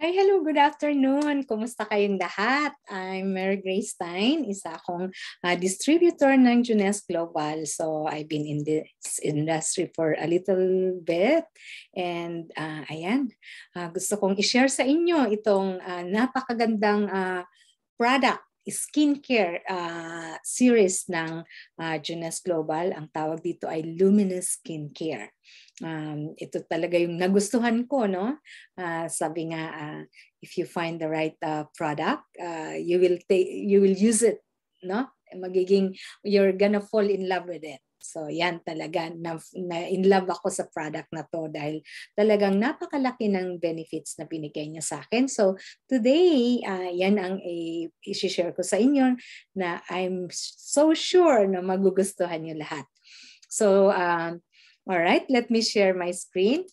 Hi, hello, good afternoon. Kumusta kayong lahat? I'm Mary Grace Stein, isa akong uh, distributor ng Junes Global. So I've been in this industry for a little bit. And uh, ayan, uh, gusto kong i-share sa inyo itong uh, napakagandang uh, product skincare uh, series ng uh, ah, Jonas Global. Ang tawag dito ay Luminous Skincare. Um, ito talaga yung nagustuhan ko, no? Uh, sabi nga, uh, if you find the right uh, product, uh, you will take, you will use it, no? Magiging, you're gonna fall in love with it. So yan talaga, na, na in love ako sa product na to dahil talagang napakalaki ng benefits na binigay niya sa akin. So today, uh, yan ang eh, i-share ko sa inyo na I'm so sure na magugustuhan niyo lahat. So, um, all right, let me share my screen.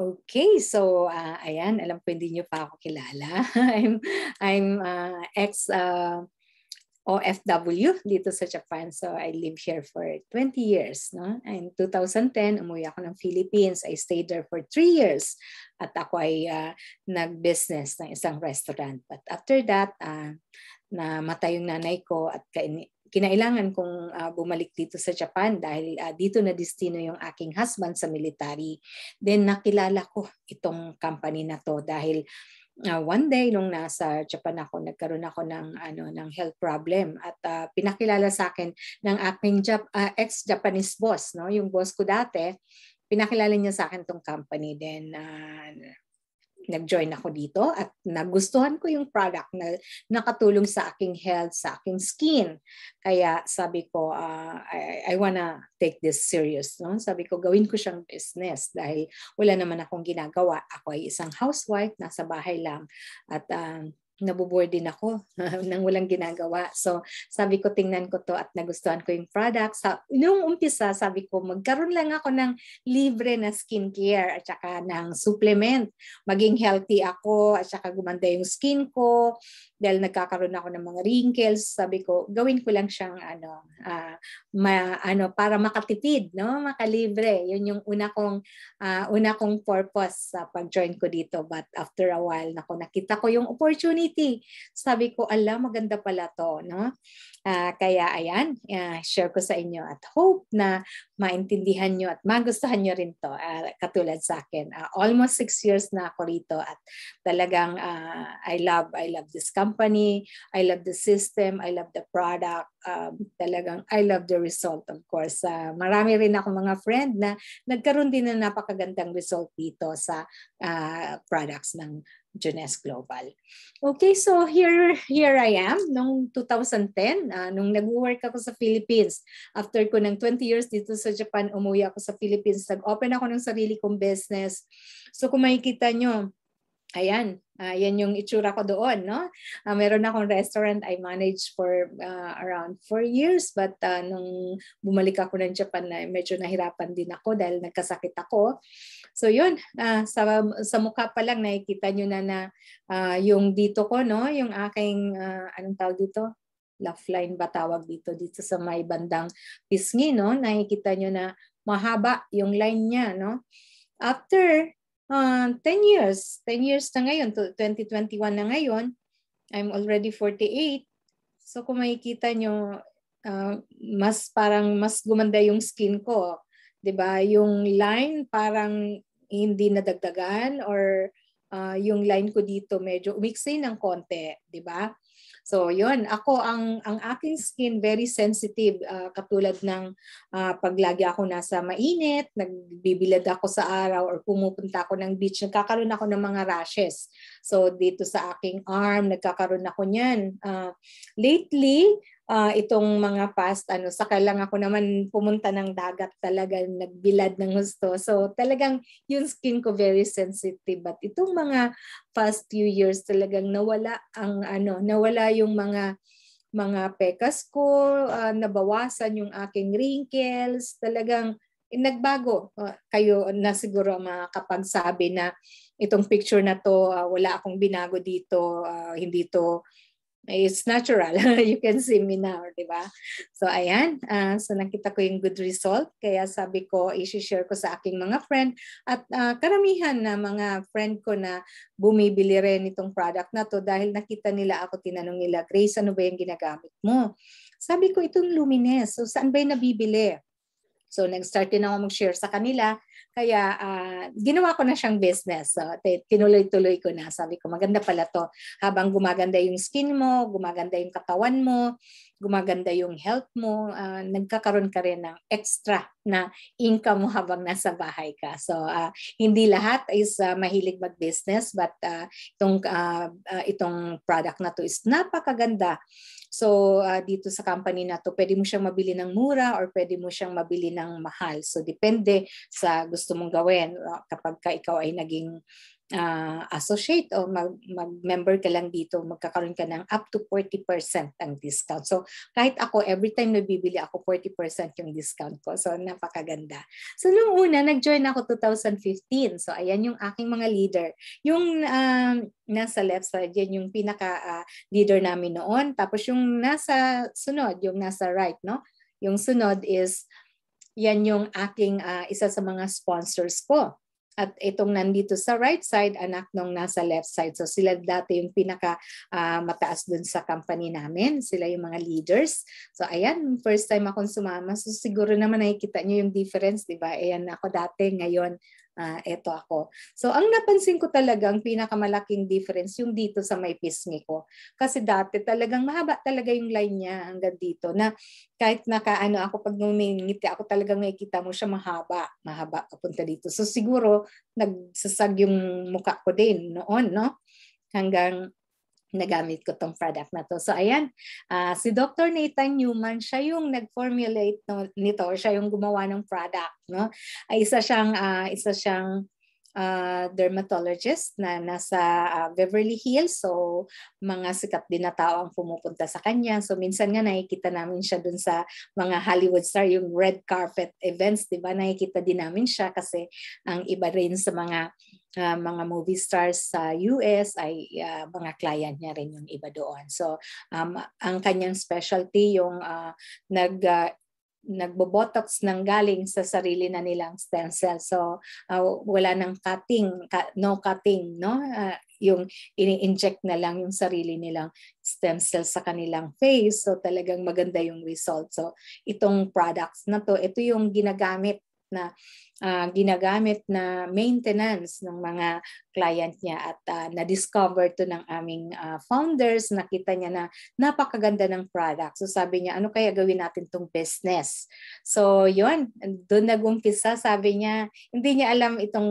Okay, so uh, ayan, alam ko hindi niyo pa ako kilala. I'm I'm uh, ex uh, ah, OFW dito sa Japan. So I live here for 20 years, no? And 2010 umuwi ako ng Philippines. I stayed there for 3 years at ako ay uh, nag-business ng isang restaurant. But after that, uh, namatay yung nanay ko at kinailangan kong uh, bumalik dito sa Japan dahil uh, dito na destino yung aking husband sa military. Then nakilala ko itong company na to dahil uh, one day nung nasa Japan ako nagkaroon ako ng ano ng health problem at uh, pinakilala sa akin ng aking Jap- uh, ex-Japanese boss no yung boss ko dati pinakilala niya sa akin tong company then uh, nag-join ako dito at nagustuhan ko yung product na nakatulong sa aking health, sa aking skin. Kaya sabi ko, uh, I, I wanna take this serious. No? Sabi ko, gawin ko siyang business dahil wala naman akong ginagawa. Ako ay isang housewife, nasa bahay lang. At um, nabuboard din ako nang walang ginagawa. So sabi ko tingnan ko to at nagustuhan ko yung product. Sa, noong umpisa sabi ko magkaroon lang ako ng libre na skincare at saka ng supplement. Maging healthy ako at saka gumanda yung skin ko dahil nagkakaroon ako ng mga wrinkles, sabi ko, gawin ko lang siyang ano, uh, ma, ano para makatipid, no? makalibre. Yun yung una kong, uh, una kong purpose sa pag-join ko dito. But after a while, nako, nakita ko yung opportunity. Sabi ko, ala, maganda pala to. No? Uh, kaya ayan, uh, share ko sa inyo at hope na maintindihan nyo at magustuhan nyo rin to uh, katulad sa akin. Uh, almost six years na ako rito at talagang uh, I love, I love this company, I love the system, I love the product, um, talagang I love the result of course. Uh, marami rin ako mga friend na nagkaroon din ng napakagandang result dito sa uh, products ng Jones Global. Okay, so here here I am nung 2010, uh, ah, nung nag-work ako sa Philippines. After ko ng 20 years dito sa Japan, umuwi ako sa Philippines. Nag-open ako ng sarili kong business. So kung makikita nyo, Ayan, uh, yan yung itsura ko doon, no? Uh, meron akong restaurant I managed for uh, around 4 years but uh, nung bumalik ako ng Japan na medyo nahirapan din ako dahil nagkasakit ako. So yun, uh, sa sa mukha pa lang nakikita niyo na na uh, yung dito ko, no? Yung aking uh, anong tawag dito? laugh line ba tawag dito dito sa may bandang pisngi no nakikita nyo na mahaba yung line niya no after uh, ah, 10 years, 10 years na ngayon, 2021 na ngayon, I'm already 48. So kung makikita nyo, uh, mas parang mas gumanda yung skin ko. 'di ba? Yung line parang hindi nadagdagan or uh, yung line ko dito medyo umiksi ng konti, 'di ba? So yun, ako ang ang aking skin very sensitive uh, katulad ng uh, ah, paglagi ako nasa mainit, nagbibilad ako sa araw or pumupunta ako ng beach, nagkakaroon ako ng mga rashes. So dito sa aking arm, nagkakaroon ako niyan. Uh, lately, uh, itong mga past ano saka lang ako naman pumunta ng dagat talaga nagbilad ng gusto so talagang yung skin ko very sensitive but itong mga past few years talagang nawala ang ano nawala yung mga mga pekas ko uh, nabawasan yung aking wrinkles talagang eh, nagbago uh, kayo na siguro makakapagsabi na itong picture na to uh, wala akong binago dito uh, hindi to It's natural. you can see me now, di ba? So, ayan. Uh, so, nakita ko yung good result. Kaya sabi ko, isi-share ko sa aking mga friend. At uh, karamihan na mga friend ko na bumibili rin itong product na to dahil nakita nila ako, tinanong nila, Grace, ano ba yung ginagamit mo? Sabi ko, itong Lumines. So, saan ba yung nabibili? So nag-start din ako mag-share sa kanila. Kaya uh, ginawa ko na siyang business. So eh, tinuloy-tuloy ko na. Sabi ko, maganda pala to. Habang gumaganda yung skin mo, gumaganda yung katawan mo, gumaganda yung health mo, uh, nagkakaroon ka rin ng extra na income mo habang nasa bahay ka. So uh, hindi lahat is uh, mahilig mag-business but uh, itong uh, uh, itong product na to is napakaganda. So uh, dito sa company na to, pwede mo siyang mabili ng mura or pwede mo siyang mabili ng mahal. So depende sa gusto mong gawin uh, kapag ka ikaw ay naging uh, associate o mag- mag-member ka lang dito, magkakaroon ka ng up to 40% ang discount. So kahit ako, every time na bibili ako, 40% yung discount ko. So napakaganda. So noong una, nag-join ako 2015. So ayan yung aking mga leader. Yung uh, nasa left side, yan yung pinaka-leader ah, uh, namin noon. Tapos yung nasa sunod, yung nasa right, no? Yung sunod is, yan yung aking uh, isa sa mga sponsors ko at itong nandito sa right side, anak nung nasa left side. So sila dati yung pinaka uh, mataas dun sa company namin. Sila yung mga leaders. So ayan, first time akong sumama. So siguro naman nakikita niyo yung difference, di ba? Ayan ako dati, ngayon uh, eto ako. So ang napansin ko talaga ang pinakamalaking difference yung dito sa may pisngi ko. Kasi dati talagang mahaba talaga yung line niya hanggang dito na kahit nakaano ako pag ngumingiti ako talagang nakikita mo siya mahaba, mahaba papunta dito. So siguro nagsasag yung mukha ko din noon, no? Hanggang nagamit ko tong product na to. So ayan, uh, si Dr. Nathan Newman, siya yung nag-formulate no, nito, siya yung gumawa ng product, no? Ay ah, isa siyang uh, isa siyang uh, dermatologist na nasa uh, Beverly Hills. So mga sikat din na tao ang pumupunta sa kanya. So minsan nga nakikita namin siya dun sa mga Hollywood star, yung red carpet events, 'di ba? Nakikita din namin siya kasi ang iba rin sa mga uh, mga movie stars sa US ay uh, mga client niya rin yung iba doon. So um, ang kanyang specialty yung uh, nag uh, nagbo-botox nang galing sa sarili na nilang stem cell. So uh, wala nang cutting, no cutting, no? Uh, yung ini-inject na lang yung sarili nilang stem cell sa kanilang face. So talagang maganda yung result. So itong products na to, ito yung ginagamit na uh, ginagamit na maintenance ng mga client niya at uh, na-discover to ng aming uh, founders, nakita niya na napakaganda ng product. So sabi niya, ano kaya gawin natin tong business? So yun, doon nag-umpisa, sabi niya, hindi niya alam itong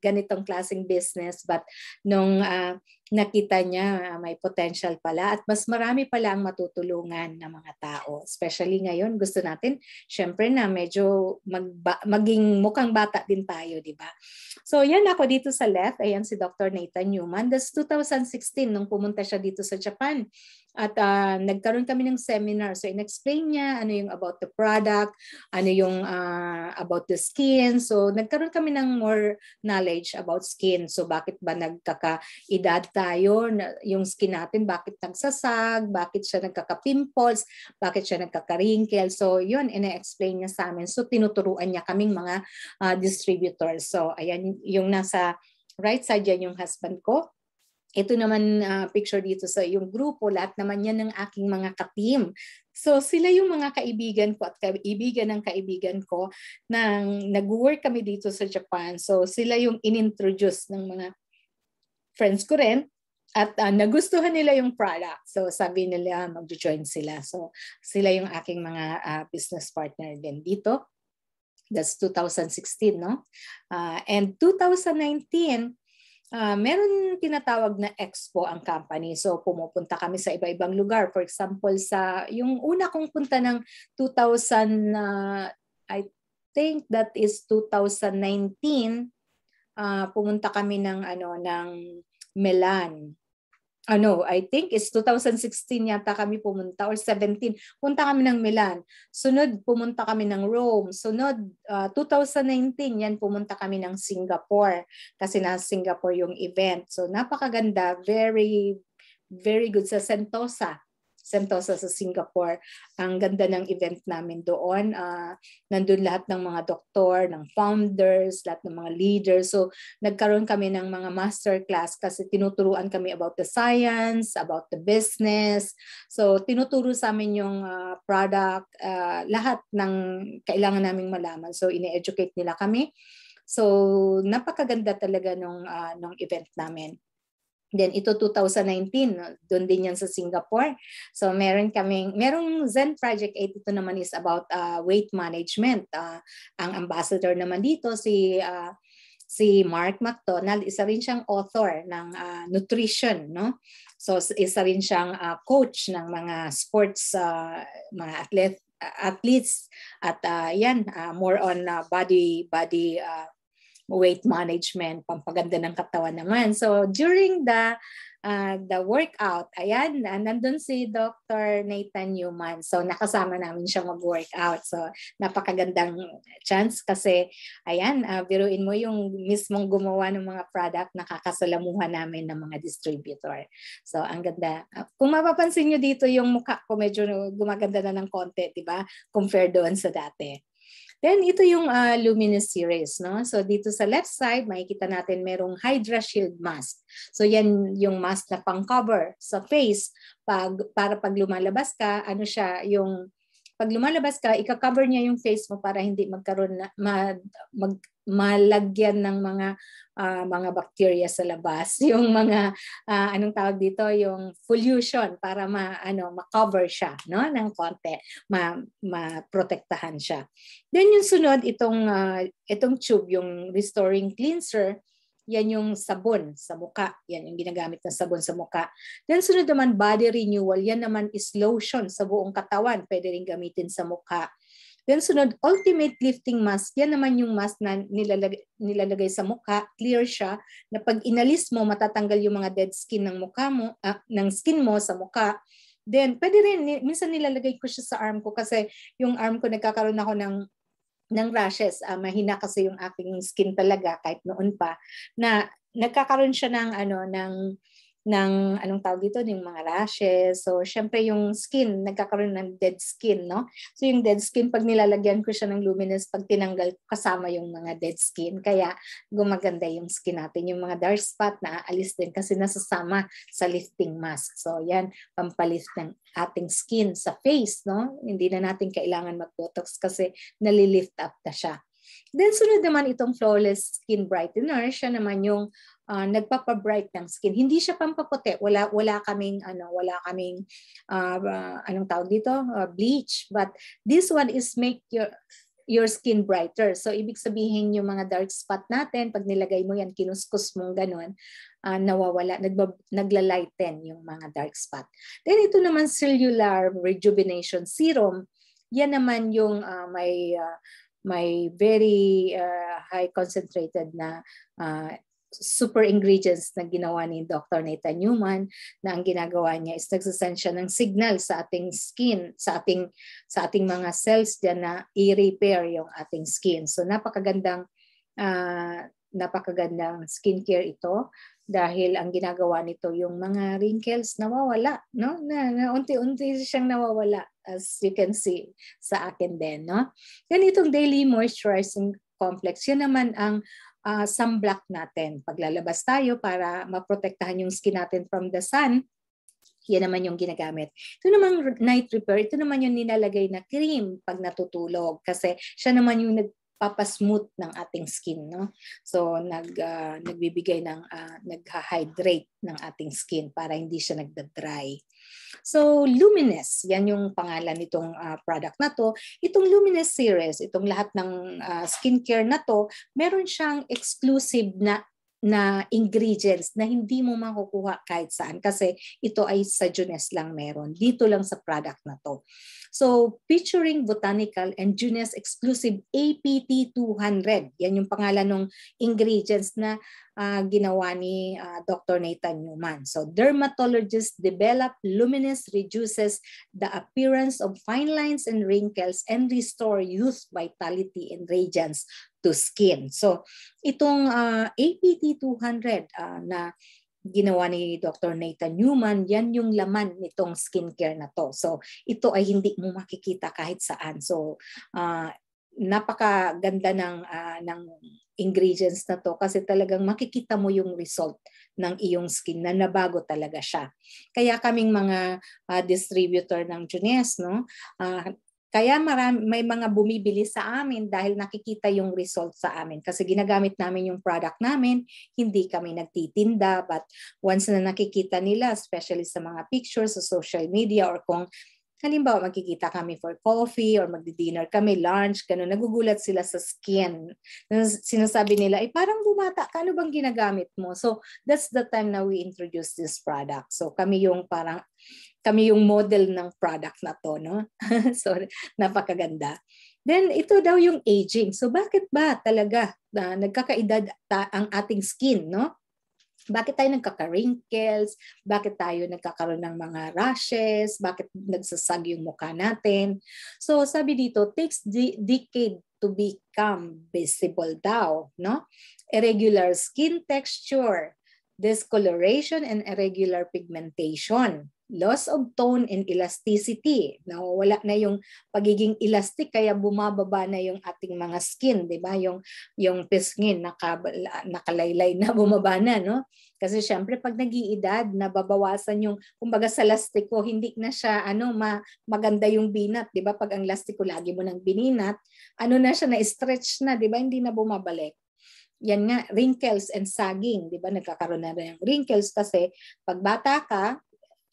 ganitong klaseng business but nung uh, nakita niya uh, may potential pala at mas marami pala ang matutulungan ng mga tao. Especially ngayon, gusto natin, syempre na medyo magba- maging mukha mukhang bata din tayo, di ba? So yan ako dito sa left, ayan si Dr. Nathan Newman. That's 2016 nung pumunta siya dito sa Japan. At uh, nagkaroon kami ng seminar. So inexplain niya ano yung about the product, ano yung uh, about the skin. So nagkaroon kami ng more knowledge about skin. So bakit ba nagkaka-edad tayo? Yung skin natin, bakit nagsasag? Bakit siya nagkaka-pimples? Bakit siya nagkaka-wrinkle? So yun, ina-explain niya sa amin. So tinuturuan niya kaming mga uh, distributors. So ayan yung nasa right side yan yung husband ko ito naman uh, picture dito sa yung grupo, lahat naman yan ng aking mga ka-team. So sila yung mga kaibigan ko at kaibigan ng kaibigan ko nang nag-work kami dito sa Japan. So sila yung inintroduce ng mga friends ko rin at uh, nagustuhan nila yung product. So sabi nila ah, mag join sila. So sila yung aking mga uh, business partner din dito. That's 2016, no? Uh, and 2019, uh, meron tinatawag na expo ang company. So pumupunta kami sa iba-ibang lugar. For example, sa yung una kong punta ng 2000, uh, ah, I think that is 2019, uh, ah, pumunta kami ng ano ng Milan ano, I think it's 2016 yata kami pumunta or 17. Punta kami ng Milan. Sunod, pumunta kami ng Rome. Sunod, uh, ah, 2019, yan pumunta kami ng Singapore kasi na Singapore yung event. So napakaganda, very very good sa Sentosa. Sentosa sa Singapore. Ang ganda ng event namin doon. Uh, nandun lahat ng mga doktor, ng founders, lahat ng mga leaders. So nagkaroon kami ng mga masterclass kasi tinuturuan kami about the science, about the business. So tinuturo sa amin yung uh, product, uh, lahat ng kailangan naming malaman. So ine-educate nila kami. So napakaganda talaga nung uh, nung event namin. Then ito 2019, doon din yan sa Singapore. So meron kaming, merong Zen Project 8, ito naman is about uh, weight management. Uh, ang ambassador naman dito, si uh, si Mark McDonald, isa rin siyang author ng uh, nutrition, no? So isa rin siyang uh, coach ng mga sports uh, mga athlete athletes at uh, yan uh, more on uh, body body uh, weight management, pampaganda ng katawan naman. So during the uh, the workout, ayan, nandun si Dr. Nathan Newman. So nakasama namin siya mag-workout. So napakagandang chance kasi ayan, uh, biruin mo yung mismong gumawa ng mga product na kakasalamuhan namin ng mga distributor. So ang ganda. kung mapapansin nyo dito yung mukha ko medyo gumaganda na ng konti, di ba? Compare doon sa dati. Then ito yung uh, luminous series. No? So dito sa left side, makikita natin merong Hydra Shield mask. So yan yung mask na pang-cover sa face pag, para pag lumalabas ka, ano siya, yung pag lumalabas ka, ika-cover niya yung face mo para hindi magkaroon na, ma, mag, malagyan ng mga uh, mga bacteria sa labas, yung mga uh, anong tawag dito, yung pollution para ma ano ma-cover siya, no, ng konti, ma maprotektahan siya. Then yung sunod itong uh, itong tube, yung restoring cleanser, yan yung sabon sa muka. Yan yung ginagamit na sabon sa muka. Then sunod naman, body renewal. Yan naman is lotion sa buong katawan. Pwede rin gamitin sa muka. Then sunod, ultimate lifting mask. Yan naman yung mask na nilalag- nilalagay sa mukha. Clear siya na pag inalis mo, matatanggal yung mga dead skin ng mukha mo, ah, ng skin mo sa mukha. Then, pwede rin, minsan nilalagay ko siya sa arm ko kasi yung arm ko nagkakaroon ako ng ng rashes. Uh, mahina kasi yung aking skin talaga kahit noon pa na nagkakaroon siya ng ano ng ng anong tawag dito, ng mga rashes. So, syempre yung skin, nagkakaroon ng dead skin, no? So, yung dead skin, pag nilalagyan ko siya ng luminous, pag tinanggal kasama yung mga dead skin. Kaya, gumaganda yung skin natin. Yung mga dark spot, naaalis din kasi nasasama sa lifting mask. So, yan, pampalift ng ating skin sa face, no? Hindi na natin kailangan mag-botox kasi nalilift up na siya. Then sunod naman itong Flawless Skin Brightener. Siya naman yung uh, nagpapa-bright ng skin. Hindi siya pampaputi. Wala wala kaming ano, wala kaming uh, uh, anong tawag dito? Uh, bleach, but this one is make your your skin brighter. So ibig sabihin yung mga dark spot natin, pag nilagay mo yan, kinuskus mo ganun, uh, nawawala, nagba, nagla-lighten yung mga dark spot. Then ito naman cellular rejuvenation serum. Yan naman yung uh, may uh, may very uh, high concentrated na uh, super ingredients na ginawa ni Dr. Nathan Newman na ang ginagawa niya is nagsasend siya ng signal sa ating skin, sa ating sa ating mga cells diyan na i-repair yung ating skin. So napakagandang uh, napakagandang skincare ito dahil ang ginagawa nito yung mga wrinkles nawawala no na, na unti-unti siyang nawawala as you can see sa akin din no ganitong daily moisturizing complex yun naman ang uh, sunblock natin. Paglalabas tayo para maprotektahan yung skin natin from the sun, yan naman yung ginagamit. Ito naman night repair, ito naman yung ninalagay na cream pag natutulog kasi siya naman yung nag nagpapasmooth ng ating skin no so nag uh, nagbibigay ng uh, nagha-hydrate ng ating skin para hindi siya nagda-dry so luminous yan yung pangalan nitong uh, product na to itong luminous series itong lahat ng uh, skincare na to meron siyang exclusive na na ingredients na hindi mo makukuha kahit saan kasi ito ay sa Junes lang meron dito lang sa product na to So, featuring botanical and Junes exclusive APT 200. Yan yung pangalan ng ingredients na uh, ginawa ni uh, ah, Dr. Nathan Newman. So, dermatologists develop luminous reduces the appearance of fine lines and wrinkles and restore youth vitality and radiance to skin. So, itong uh, APT 200 uh, na ginawa ni Dr. Nathan Newman, yan yung laman nitong skincare na to. So ito ay hindi mo makikita kahit saan. So uh, napakaganda ng uh, ng ingredients na to kasi talagang makikita mo yung result ng iyong skin na nabago talaga siya. Kaya kaming mga uh, distributor ng Junes no, uh, kaya marami, may mga bumibili sa amin dahil nakikita yung result sa amin. Kasi ginagamit namin yung product namin, hindi kami nagtitinda. But once na nakikita nila, especially sa mga pictures sa social media or kung halimbawa magkikita kami for coffee or magdi-dinner kami, lunch, ganun, nagugulat sila sa skin. Sinasabi nila, ay eh, parang bumata ka, ano bang ginagamit mo? So that's the time na we introduce this product. So kami yung parang kami yung model ng product na to, no? so, napakaganda. Then, ito daw yung aging. So, bakit ba talaga uh, nagkakaedad ta- ang ating skin, no? Bakit tayo nagkaka-wrinkles? Bakit tayo nagkakaroon ng mga rashes? Bakit nagsasag yung mukha natin? So, sabi dito, takes de- decade to become visible daw, no? Irregular skin texture, discoloration, and irregular pigmentation loss of tone and elasticity. Nawawala na yung pagiging elastic kaya bumababa na yung ating mga skin, 'di ba? Yung yung pisngin naka, nakalaylay na bumaba na, no? Kasi syempre pag nag-iedad, nababawasan yung kumbaga sa lastiko, hindi na siya ano ma, maganda yung binat, 'di ba? Pag ang lastiko lagi mo nang bininat, ano na siya na stretch na, 'di ba? Hindi na bumabalik yan nga, wrinkles and sagging, di ba? Nagkakaroon na rin ng wrinkles kasi pag bata ka,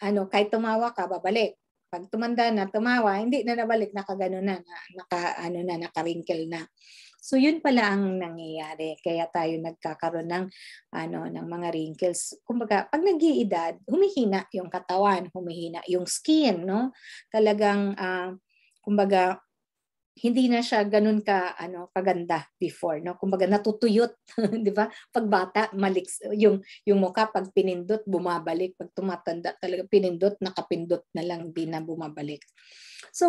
ano, kahit tumawa ka, babalik. Pag tumanda na, tumawa, hindi na nabalik, nakagano na, na naka, ano na, nakaringkel na. So yun pala ang nangyayari. Kaya tayo nagkakaroon ng ano ng mga wrinkles. Kumbaga, pag nag-iedad, humihina yung katawan, humihina yung skin, no? Talagang uh, kumbaga hindi na siya ganun ka ano kaganda before no kumbaga natutuyot 'di ba pagbata malik yung yung mukha pag pinindot bumabalik pag tumatanda talaga pinindot nakapindot na lang di na bumabalik so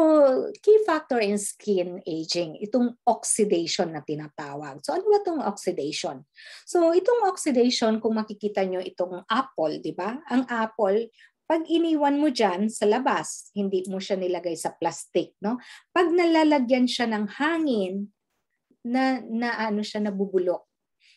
key factor in skin aging itong oxidation na tinatawag so ano ba tong oxidation so itong oxidation kung makikita nyo itong apple 'di ba ang apple pag iniwan mo dyan sa labas, hindi mo siya nilagay sa plastic, no? Pag nalalagyan siya ng hangin, na, na ano siya nabubulok.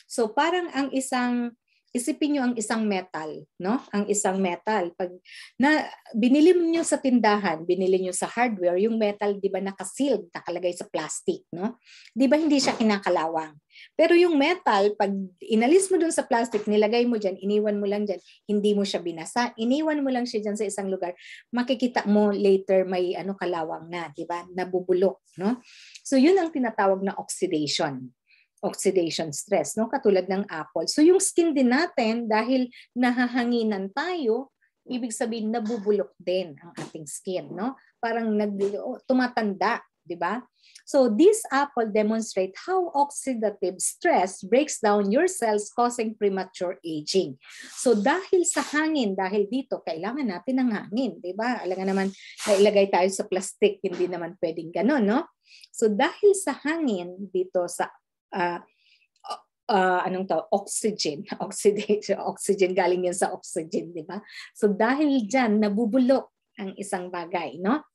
So parang ang isang Isipin niyo ang isang metal, no? Ang isang metal pag na binili niyo sa tindahan, binili niyo sa hardware, yung metal 'di ba naka-sealed, nakalagay sa plastic, no? 'Di ba hindi siya kinakalawang? Pero yung metal, pag inalis mo dun sa plastic, nilagay mo diyan, iniwan mo lang diyan, hindi mo siya binasa, iniwan mo lang siya diyan sa isang lugar, makikita mo later may ano kalawang na, di ba? Nabubulok, no? So yun ang tinatawag na oxidation oxidation stress, no? katulad ng apple. So yung skin din natin, dahil nahahanginan tayo, ibig sabihin nabubulok din ang ating skin. No? Parang nag, tumatanda, di ba? So this apple demonstrate how oxidative stress breaks down your cells causing premature aging. So dahil sa hangin, dahil dito, kailangan natin ng hangin, di ba? Alam nga naman, nailagay tayo sa plastic, hindi naman pwedeng ganun, no? So dahil sa hangin dito sa uh, uh, anong to, oxygen, oxidation, oxygen galing yan sa oxygen, di ba? So dahil diyan nabubulok ang isang bagay, no?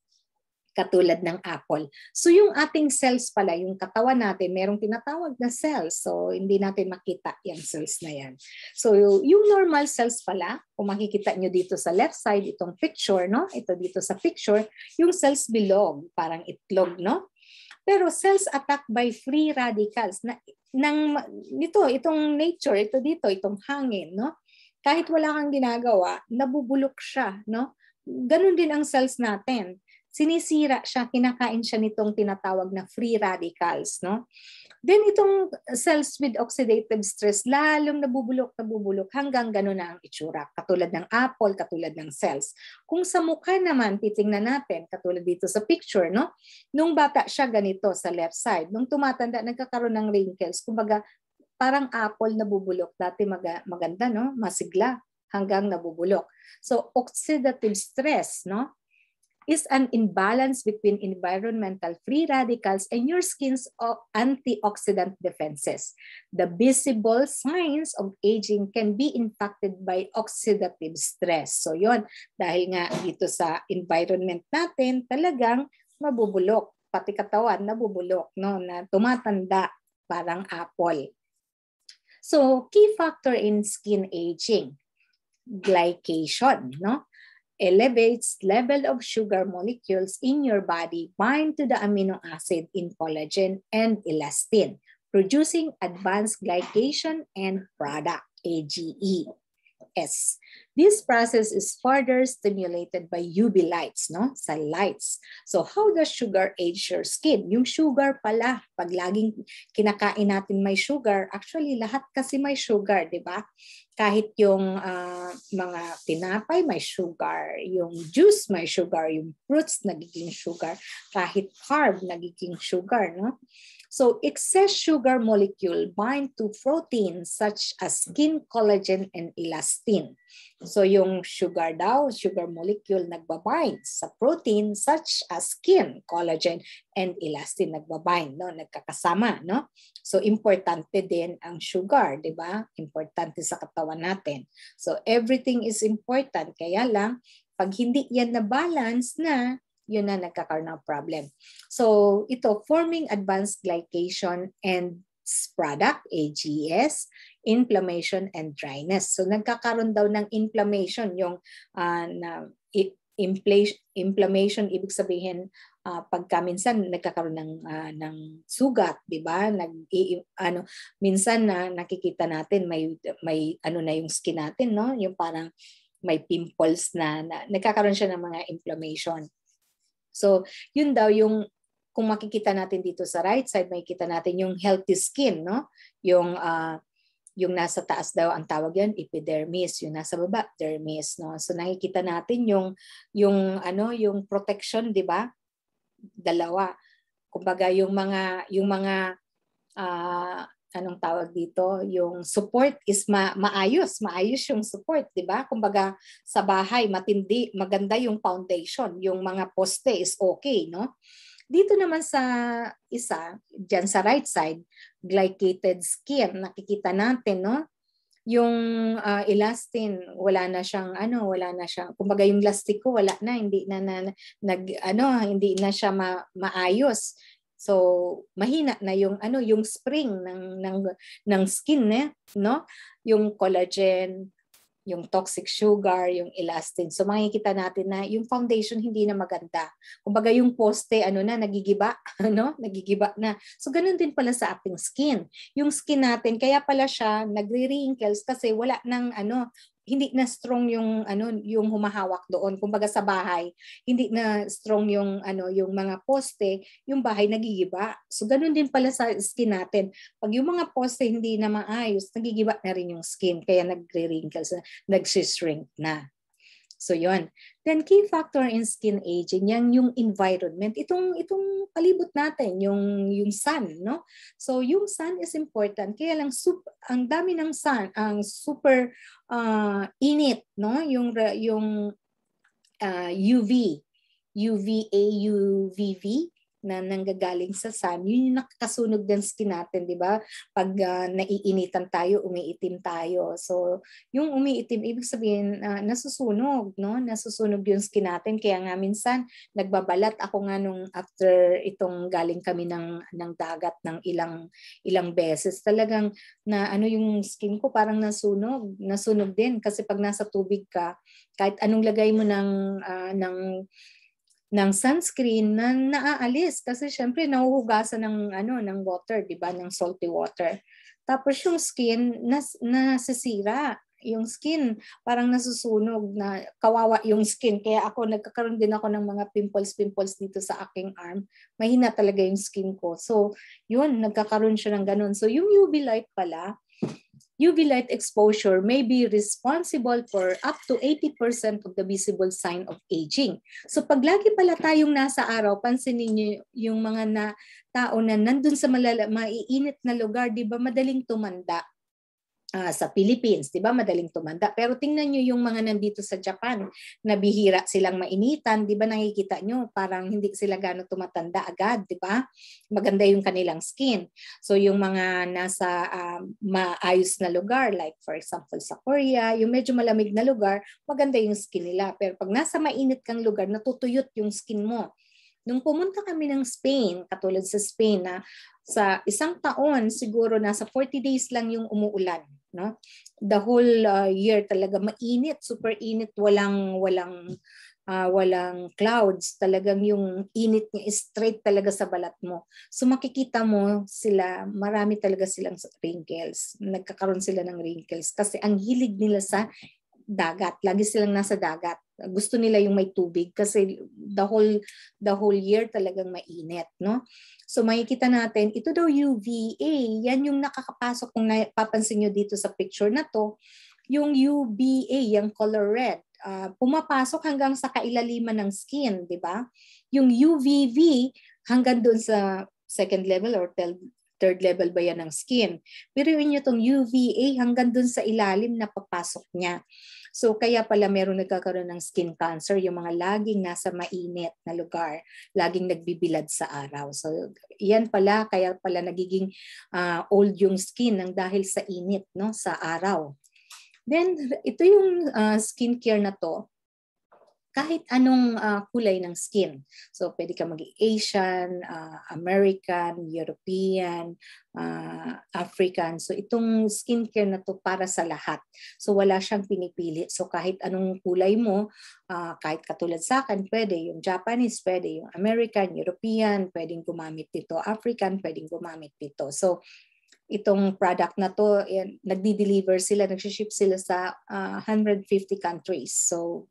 katulad ng apple. So yung ating cells pala, yung katawan natin, merong tinatawag na cells. So hindi natin makita yung cells na yan. So yung normal cells pala, kung makikita nyo dito sa left side, itong picture, no? ito dito sa picture, yung cells bilog, parang itlog, no? Pero cells attack by free radicals na ng nito itong nature ito dito itong hangin no kahit wala kang ginagawa nabubulok siya no ganun din ang cells natin sinisira siya, kinakain siya nitong tinatawag na free radicals. No? Then itong cells with oxidative stress, lalong nabubulok, nabubulok, hanggang gano'n na ang itsura. Katulad ng apple, katulad ng cells. Kung sa mukha naman, titingnan natin, katulad dito sa picture, no? nung bata siya ganito sa left side, nung tumatanda, nagkakaroon ng wrinkles. Kumbaga, parang apple nabubulok, Dati mag- maganda, no? masigla hanggang nabubulok. So oxidative stress, no? is an imbalance between environmental free radicals and your skin's antioxidant defenses. The visible signs of aging can be impacted by oxidative stress. So yon dahil nga dito sa environment natin, talagang mabubulok, pati katawan nabubulok, no, na tumatanda parang apple. So, key factor in skin aging, glycation, no? elevates level of sugar molecules in your body bind to the amino acid in collagen and elastin, producing advanced glycation and product, AGE. S. This process is further stimulated by UV lights, no? Sa lights. So how does sugar age your skin? Yung sugar pala, pag laging kinakain natin may sugar, actually lahat kasi may sugar, di ba? kahit yung uh, mga tinapay may sugar, yung juice may sugar, yung fruits nagiging sugar, kahit carb nagiging sugar, no? So excess sugar molecule bind to proteins such as skin collagen and elastin. So yung sugar daw, sugar molecule nagbabind sa protein such as skin, collagen, and elastin nagbabind, no? nagkakasama. No? So importante din ang sugar, di ba? Importante sa katawan natin. So everything is important, kaya lang pag hindi yan na balance na, yun na nagkakaroon ng problem. So ito, forming advanced glycation and product, AGS, inflammation and dryness. So nagkakaroon daw ng inflammation yung uh, na, inflammation ibig sabihin uh, pagka minsan nagkakaroon ng uh, ng sugat, 'di ba? Nag i, ano minsan na uh, nakikita natin may may ano na yung skin natin, no? Yung parang may pimples na, na nagkakaroon siya ng mga inflammation. So, yun daw yung kung makikita natin dito sa right side, makikita natin yung healthy skin, no? Yung uh, yung nasa taas daw ang tawag yan epidermis yung nasa baba dermis no so nakikita natin yung yung ano yung protection di ba dalawa kumbaga yung mga yung mga uh, anong tawag dito, yung support is ma- maayos, maayos yung support, 'di ba? Kumbaga sa bahay matindi, maganda yung foundation, yung mga poste is okay, no? Dito naman sa isa, diyan sa right side, glycated skin, nakikita natin, no? Yung uh, elastin, wala na siyang ano, wala na siya. Kumbaga yung elastic wala na, hindi na, na nag ano, hindi na siya ma- maayos So mahina na yung ano yung spring ng ng ng skin eh, no? Yung collagen, yung toxic sugar, yung elastin. So makikita natin na yung foundation hindi na maganda. Kumbaga yung poste ano na nagigiba, no? Nagigiba na. So ganun din pala sa ating skin. Yung skin natin kaya pala siya nagre-wrinkles kasi wala nang ano, hindi na strong yung ano yung humahawak doon kumbaga sa bahay hindi na strong yung ano yung mga poste yung bahay nagigiba so ganun din pala sa skin natin pag yung mga poste hindi na maayos nagigiba na rin yung skin kaya nagre-wrinkles na nagsishrink na So yon. Then key factor in skin aging, yang yung environment. Itong itong palibot natin, yung yung sun, no? So yung sun is important. Kaya lang sup, ang dami ng sun, ang super uh, init, no? Yung yung uh, ah, UV, UVA, UVV, na nanggagaling sa sun, yun yung nakakasunog ng skin natin, di ba? Pag uh, naiinitan tayo, umiitim tayo. So, yung umiitim, ibig sabihin, uh, nasusunog, no? Nasusunog yung skin natin. Kaya nga minsan, nagbabalat ako nga nung after itong galing kami ng, ng dagat ng ilang, ilang beses. Talagang na ano yung skin ko, parang nasunog. Nasunog din. Kasi pag nasa tubig ka, kahit anong lagay mo ng, uh, ng ng sunscreen na naaalis kasi syempre nahuhugasan ng ano ng water, 'di ba, ng salty water. Tapos yung skin na nasisira yung skin parang nasusunog na kawawa yung skin kaya ako nagkakaroon din ako ng mga pimples pimples dito sa aking arm mahina talaga yung skin ko so yun nagkakaroon siya ng ganun so yung UV light pala UV light exposure may be responsible for up to 80% of the visible sign of aging. So pag lagi pala tayong nasa araw, pansinin niyo yung mga na, tao na nandun sa malala, maiinit na lugar, di ba madaling tumanda uh, sa Philippines, 'di ba? Madaling tumanda. Pero tingnan niyo yung mga nandito sa Japan, nabihira silang mainitan, 'di ba? Nakikita niyo parang hindi sila gano tumatanda agad, 'di ba? Maganda yung kanilang skin. So yung mga nasa um, maayos na lugar like for example sa Korea, yung medyo malamig na lugar, maganda yung skin nila. Pero pag nasa mainit kang lugar, natutuyot yung skin mo. Nung pumunta kami ng Spain, katulad sa Spain na sa isang taon siguro nasa 40 days lang yung umuulan no the whole uh, year talaga mainit super init walang walang uh, walang clouds talagang yung init niya is straight talaga sa balat mo so makikita mo sila marami talaga silang wrinkles nagkakaroon sila ng wrinkles kasi ang hilig nila sa dagat lagi silang nasa dagat gusto nila yung may tubig kasi the whole the whole year talagang mainit no so makikita natin ito daw UVA yan yung nakakapasok kung napapansin niyo dito sa picture na to yung UVA yung color red uh, pumapasok hanggang sa kailaliman ng skin di ba yung UVV hanggang doon sa second level or third level ba yan ng skin. Pero yun yung UVA hanggang doon sa ilalim na papasok niya. So kaya pala meron nagkakaroon ng skin cancer, yung mga laging nasa mainit na lugar, laging nagbibilad sa araw. So yan pala, kaya pala nagiging uh, old yung skin ng dahil sa init no sa araw. Then ito yung uh, skincare na to, kahit anong uh, kulay ng skin. So pwede ka maging Asian, uh, American, European, uh, African. So itong skincare na to para sa lahat. So wala siyang pinipili. So kahit anong kulay mo, uh, kahit katulad sa akin, pwede yung Japanese, pwede yung American, European, pwedeng gumamit dito African, pwedeng gumamit dito. So itong product na to, yan, eh, nagdi-deliver sila, nagsiship sila sa uh, 150 countries. So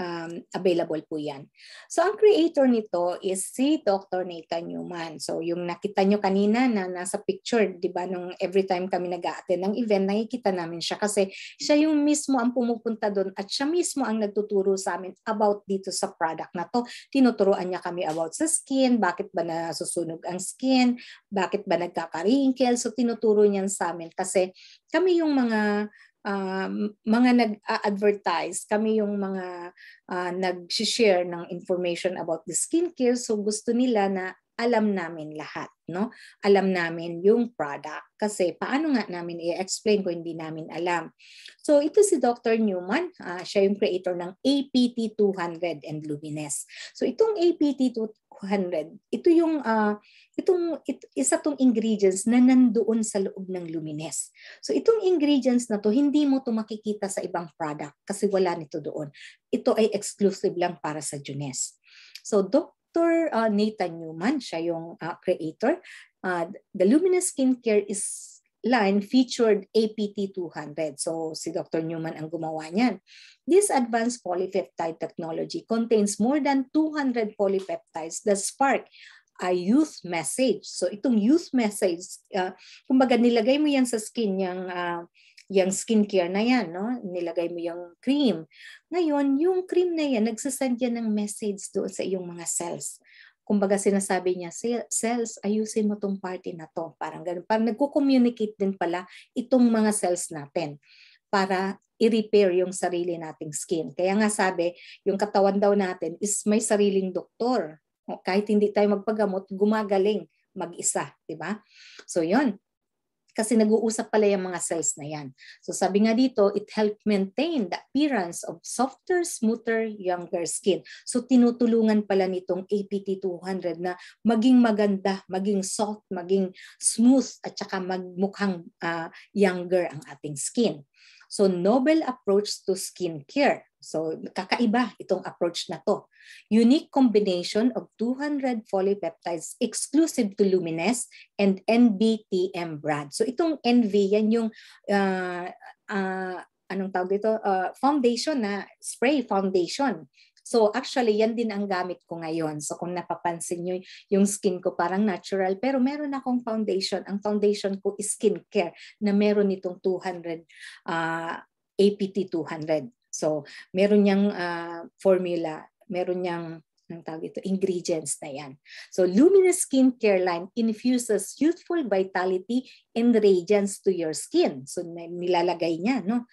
um, available po yan. So ang creator nito is si Dr. Nathan Newman. So yung nakita nyo kanina na nasa picture, di ba, nung every time kami nag attend ng event, nakikita namin siya kasi siya yung mismo ang pumupunta doon at siya mismo ang nagtuturo sa amin about dito sa product na to. Tinuturuan niya kami about sa skin, bakit ba nasusunog ang skin, bakit ba nagkakarinkle. So tinuturo niyan sa amin kasi kami yung mga um, mga nag-advertise, kami yung mga uh, nag-share ng information about the skincare. So gusto nila na alam namin lahat, no? Alam namin yung product kasi paano nga namin i-explain kung hindi namin alam. So ito si Dr. Newman, uh, siya yung creator ng APT 200 and Lumines. So itong APT 200, ito yung uh, itong it, isa tong ingredients na nandoon sa loob ng Lumines. So itong ingredients na to hindi mo to makikita sa ibang product kasi wala nito doon. Ito ay exclusive lang para sa Junes. So Dr. Dr. Uh, Nathan Newman, siya yung uh, creator. Uh, the Luminous Skincare is line featured APT200. So si Dr. Newman ang gumawa niyan. This advanced polypeptide technology contains more than 200 polypeptides that spark a youth message. So itong youth message, uh, kumbaga nilagay mo yan sa skin, yung uh, yung skincare na yan, no? nilagay mo yung cream. Ngayon, yung cream na yan, nagsasend yan ng message doon sa iyong mga cells. Kumbaga sinasabi niya, cells, ayusin mo tong party na to. Parang ganun. Parang nagko-communicate din pala itong mga cells natin para i-repair yung sarili nating skin. Kaya nga sabi, yung katawan daw natin is may sariling doktor. Kahit hindi tayo magpagamot, gumagaling mag-isa, 'di ba? So 'yun kasi nag-uusap pala yung mga cells na yan. So sabi nga dito, it helped maintain the appearance of softer, smoother, younger skin. So tinutulungan pala nitong APT200 na maging maganda, maging soft, maging smooth, at saka magmukhang uh, younger ang ating skin. So novel approach to skincare. So kakaiba itong approach na to. Unique combination of 200 polypeptides exclusive to Lumines and NBTM brand. So itong NV, yan yung uh, uh, anong tawag dito? Uh, foundation na spray foundation So actually, yan din ang gamit ko ngayon. So kung napapansin nyo, yung skin ko parang natural. Pero meron akong foundation. Ang foundation ko is skincare na meron itong 200 uh, APT 200. So meron niyang uh, formula, meron niyang ng tawag ito, ingredients na yan. So, Luminous Skin Care Line infuses youthful vitality and radiance to your skin. So, nilalagay niya, no?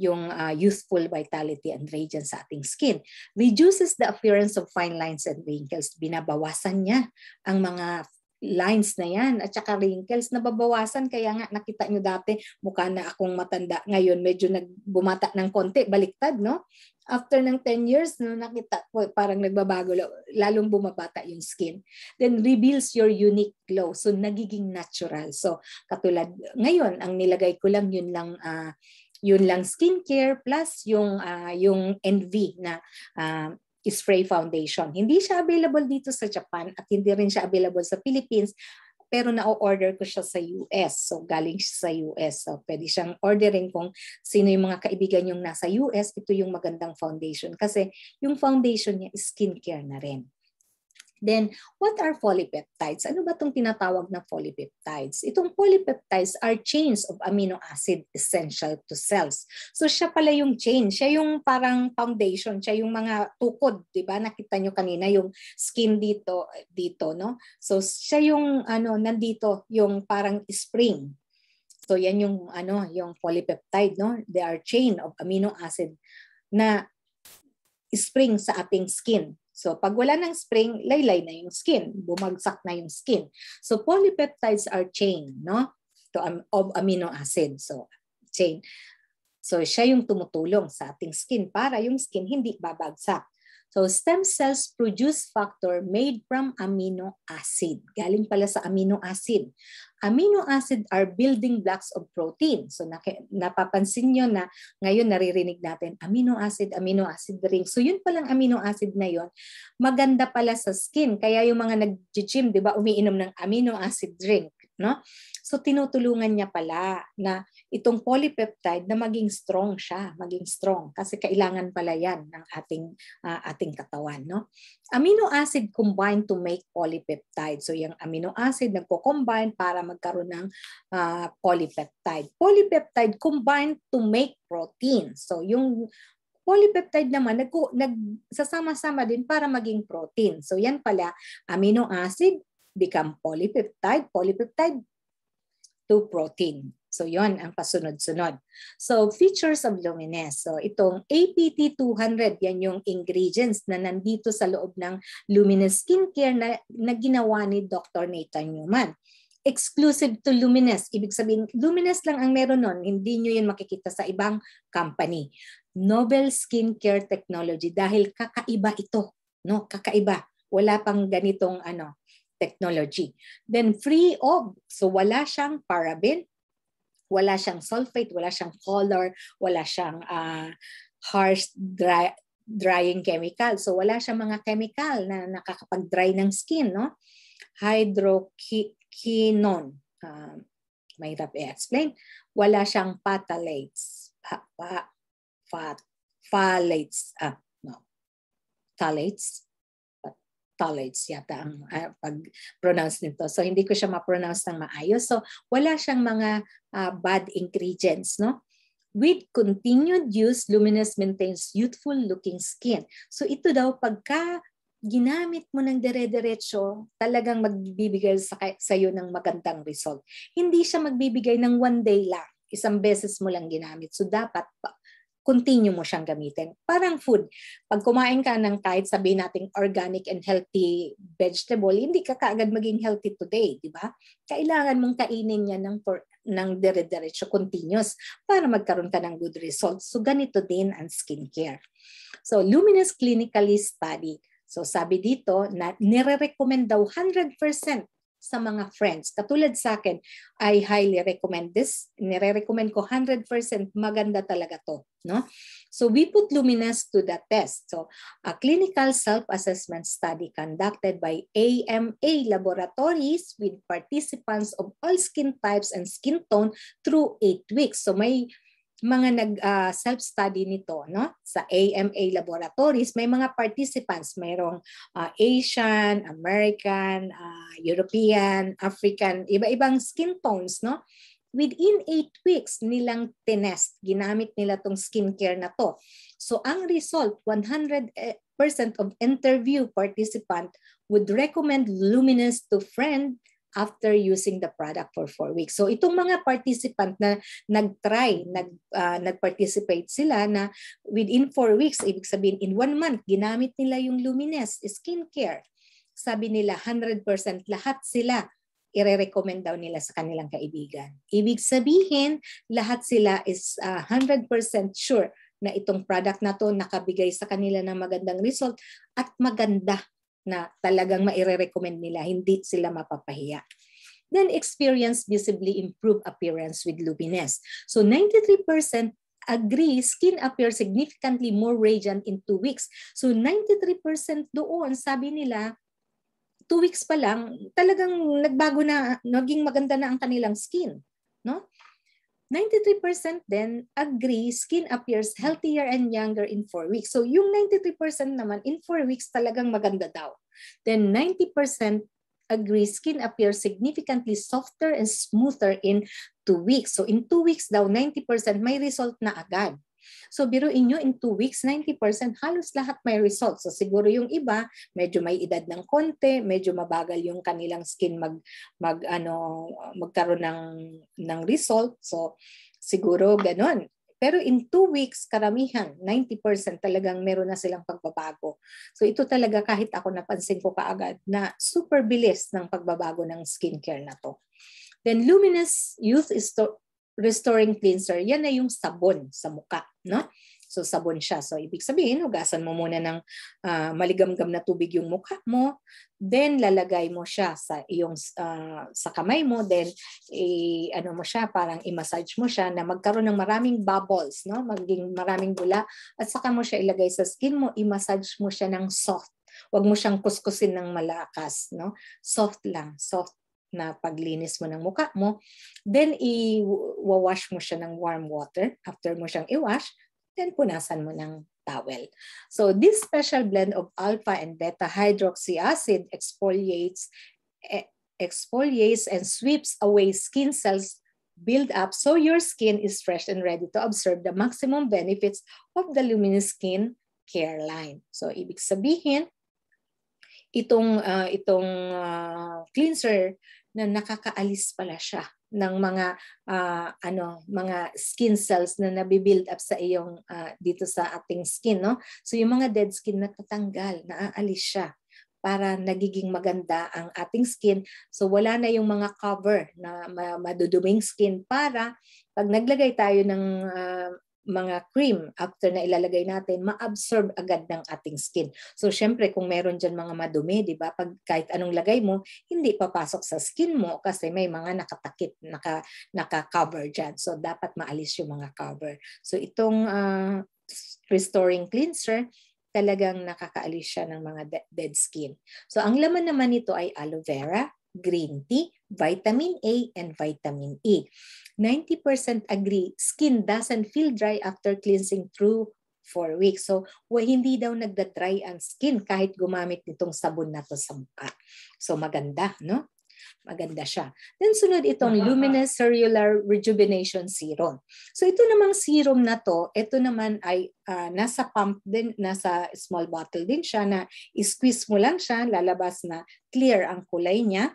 yung uh, youthful vitality and radiance sa ating skin. Reduces the appearance of fine lines and wrinkles. Binabawasan niya ang mga lines na yan at saka wrinkles na babawasan. Kaya nga nakita nyo dati mukha na akong matanda. Ngayon medyo nagbumata ng konti, baliktad no? After ng 10 years, no, nakita ko parang nagbabago, lalong bumabata yung skin. Then reveals your unique glow. So nagiging natural. So katulad ngayon, ang nilagay ko lang yun lang uh, yun lang skincare plus yung uh, yung NV na uh, spray foundation. Hindi siya available dito sa Japan at hindi rin siya available sa Philippines pero na-order ko siya sa US. So galing siya sa US. So pwede siyang orderin kung sino yung mga kaibigan yung nasa US, ito yung magandang foundation kasi yung foundation niya is skincare na rin. Then, what are polypeptides? Ano ba itong tinatawag na polypeptides? Itong polypeptides are chains of amino acid essential to cells. So, siya pala yung chain. Siya yung parang foundation. Siya yung mga tukod, di ba? Nakita nyo kanina yung skin dito, dito, no? So, siya yung, ano, nandito, yung parang spring. So, yan yung, ano, yung polypeptide, no? They are chain of amino acid na spring sa ating skin. So pag wala ng spring, laylay na yung skin, bumagsak na yung skin. So polypeptides are chain, no? To um, of amino acid. So chain. So siya yung tumutulong sa ating skin para yung skin hindi babagsak. So stem cells produce factor made from amino acid. Galing pala sa amino acid. Amino acid are building blocks of protein. So napapansin nyo na ngayon naririnig natin amino acid, amino acid ring. So yun palang amino acid na yun, maganda pala sa skin. Kaya yung mga nag-gym, di ba, umiinom ng amino acid drink no? So tinutulungan niya pala na itong polypeptide na maging strong siya, maging strong kasi kailangan pala 'yan ng ating uh, ating katawan, no? Amino acid combine to make polypeptide. So yung amino acid nagko-combine para magkaroon ng uh, polypeptide. Polypeptide combine to make protein. So yung polypeptide naman nag nagsasama-sama din para maging protein. So yan pala amino acid become polypeptide, polypeptide to protein. So yon ang kasunod-sunod. So features of Lumines. So itong APT200, yan yung ingredients na nandito sa loob ng Lumines Skincare na, na ginawa ni Dr. Nathan Newman. Exclusive to Lumines. Ibig sabihin, Lumines lang ang meron nun. Hindi nyo yun makikita sa ibang company. Novel Skincare Technology dahil kakaiba ito. No, kakaiba. Wala pang ganitong ano, technology. Then free of, so wala siyang paraben, wala siyang sulfate, wala siyang color, wala siyang uh, harsh dry, drying chemical. So wala siyang mga chemical na nakakapag-dry ng skin, no? Hydroquinone. Uh, mahirap i-explain. Wala siyang phthalates. Ah, pa, pa, fat, phthalates. Ah, no. Phthalates. Tollage yata ang uh, pag-pronounce nito. So hindi ko siya ma-pronounce ng maayos. So wala siyang mga uh, bad ingredients, no? With continued use, luminous maintains youthful looking skin. So ito daw pagka ginamit mo ng dire-diretso, talagang magbibigay sa, sa iyo ng magandang result. Hindi siya magbibigay ng one day lang. Isang beses mo lang ginamit. So dapat continue mo siyang gamitin. Parang food. Pag kumain ka ng kahit sabi nating organic and healthy vegetable, hindi ka kaagad maging healthy today, di ba? Kailangan mong kainin yan ng, for, ng dire-diretso continuous para magkaroon ka ng good results. So ganito din ang skincare. So Luminous Clinically Study. So sabi dito na nire-recommend daw 100% sa mga friends. Katulad sa akin, I highly recommend this. Nire-recommend ko 100% maganda talaga to. No? So we put Lumines to the test. So a clinical self-assessment study conducted by AMA laboratories with participants of all skin types and skin tone through 8 weeks. So may mga nag uh, self-study nito no sa AMA laboratories may mga participants mayroong uh, Asian, American, uh, European, African, iba-ibang skin tones no within 8 weeks nilang tinest. Ginamit nila tong skincare na to. So ang result, 100% of interview participant would recommend Luminous to friend after using the product for 4 weeks. So itong mga participant na nag-try, nag, uh, nag-participate sila na within 4 weeks, ibig sabihin in 1 month, ginamit nila yung Lumines skincare. Sabi nila 100% lahat sila ire-recommend daw nila sa kanilang kaibigan. Ibig sabihin, lahat sila is uh, ah, 100% sure na itong product na to nakabigay sa kanila ng magandang result at maganda na talagang mm. maire-recommend nila, hindi sila mapapahiya. Then experience visibly improved appearance with luminous. So 93% agree skin appears significantly more radiant in 2 weeks. So 93% doon sabi nila 2 weeks pa lang talagang nagbago na naging maganda na ang kanilang skin, no? 93% then agree skin appears healthier and younger in 4 weeks. So yung 93% naman in 4 weeks talagang maganda daw. Then 90% agree skin appears significantly softer and smoother in 2 weeks. So in 2 weeks daw 90% may result na agad. So biruin nyo in 2 weeks, 90% halos lahat may results. So siguro yung iba, medyo may edad ng konti, medyo mabagal yung kanilang skin mag, mag ano, magkaroon ng, ng result. So siguro ganun. Pero in two weeks, karamihan, 90% talagang meron na silang pagbabago. So ito talaga kahit ako napansin ko kaagad na super bilis ng pagbabago ng skincare na to. Then luminous youth restoring cleanser, yan na yung sabon sa muka, no? So sabon siya. So ibig sabihin, hugasan mo muna ng uh, maligamgam na tubig yung mukha mo, then lalagay mo siya sa iyong uh, sa kamay mo, then i eh, ano mo siya, parang i-massage mo siya na magkaroon ng maraming bubbles, no? Maging maraming bula at saka mo siya ilagay sa skin mo, i-massage mo siya ng soft Huwag mo siyang kuskusin ng malakas, no? Soft lang, soft na paglinis mo ng mukha mo, then i-wash mo siya ng warm water. After mo siyang i-wash, then punasan mo ng towel. So this special blend of alpha and beta hydroxy acid exfoliates, e, exfoliates and sweeps away skin cells build up so your skin is fresh and ready to absorb the maximum benefits of the luminous skin care line. So ibig sabihin, itong uh, itong uh, cleanser na nakakaalis pala siya ng mga uh, ano mga skin cells na nabibuild up sa iyong uh, dito sa ating skin no so yung mga dead skin natatanggal naaalis siya para nagiging maganda ang ating skin. So wala na yung mga cover na maduduming skin para pag naglagay tayo ng uh, mga cream after na ilalagay natin, ma-absorb agad ng ating skin. So syempre kung meron dyan mga madumi, di ba? Pag kahit anong lagay mo, hindi papasok sa skin mo kasi may mga nakatakit, naka, naka-cover dyan. So dapat maalis yung mga cover. So itong uh, restoring cleanser, talagang nakakaalis siya ng mga dead skin. So ang laman naman nito ay aloe vera, green tea, vitamin A, and vitamin E. 90% agree, skin doesn't feel dry after cleansing through 4 weeks. So, well, hindi daw nagda-dry ang skin kahit gumamit nitong sabon na to sa mukha. So, maganda, no? Maganda siya. Then sunod itong Luminous Cellular Rejuvenation Serum. So ito namang serum na to, ito naman ay uh, nasa pump din, nasa small bottle din siya na squeeze mo lang siya, lalabas na clear ang kulay niya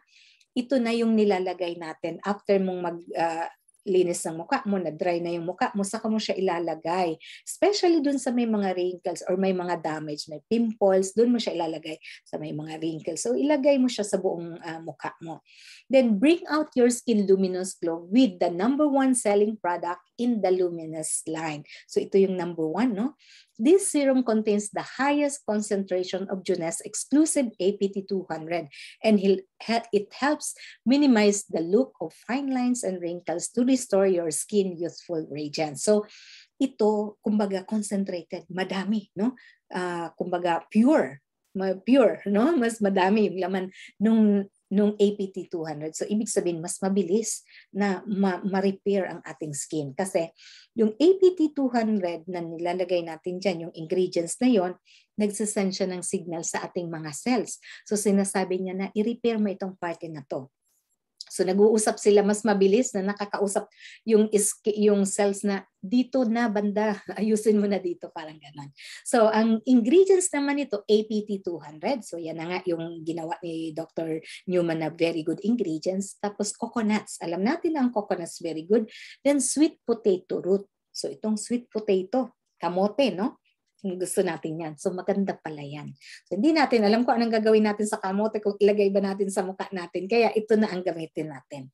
ito na yung nilalagay natin after mong mag uh, linis ng mukha mo, na-dry na yung mukha mo, saka mo siya ilalagay. Especially dun sa may mga wrinkles or may mga damage, may pimples, dun mo siya ilalagay sa may mga wrinkles. So ilagay mo siya sa buong uh, ah, muka mo. Then bring out your skin luminous glow with the number one selling product in the luminous line. So ito yung number one, no? This serum contains the highest concentration of Juness exclusive APT200 and it helps minimize the look of fine lines and wrinkles to restore your skin youthful radiance. So ito, kumbaga concentrated, madami, no? Uh, kumbaga pure, ma- pure, no? Mas madami yung laman nung nung APT 200. So ibig sabihin mas mabilis na ma- ma-repair ang ating skin kasi yung APT 200 na nilalagay natin diyan yung ingredients na yon nagsasend siya ng signal sa ating mga cells. So sinasabi niya na i-repair mo itong parte na to. So nag-uusap sila mas mabilis na nakakausap yung iski, yung cells na dito na banda, ayusin mo na dito, parang ganun. So ang ingredients naman nito, APT200. So yan na nga yung ginawa ni Dr. Newman na very good ingredients. Tapos coconuts. Alam natin ang coconuts very good. Then sweet potato root. So itong sweet potato, kamote, no? gusto natin yan. So maganda pala yan. So hindi natin alam kung anong gagawin natin sa kamote, kung ilagay ba natin sa mukha natin. Kaya ito na ang gamitin natin.